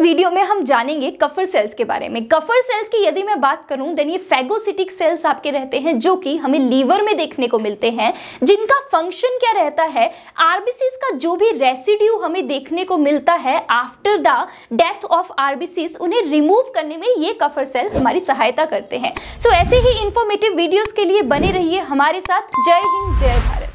video में हम जानेंगे कफर सेल्स के बारे में कफर सेल्स की यदि मैं बात करूं देन ये फैगोसिटिक सेल्स आपके रहते हैं जो कि हमें लीवर में देखने को मिलते हैं जिनका फंक्शन क्या रहता है आरबीसीज का जो भी रेसिड्यू हमें देखने को मिलता है after the death of RBCs उन्हें रिमूव करने में ये कफर सेल हमारी सहायता करते हैं सो so, ऐसे ही इंफॉर्मेटिव वीडियोज के लिए बने रहिए हमारे साथ जय हिंद जय भारत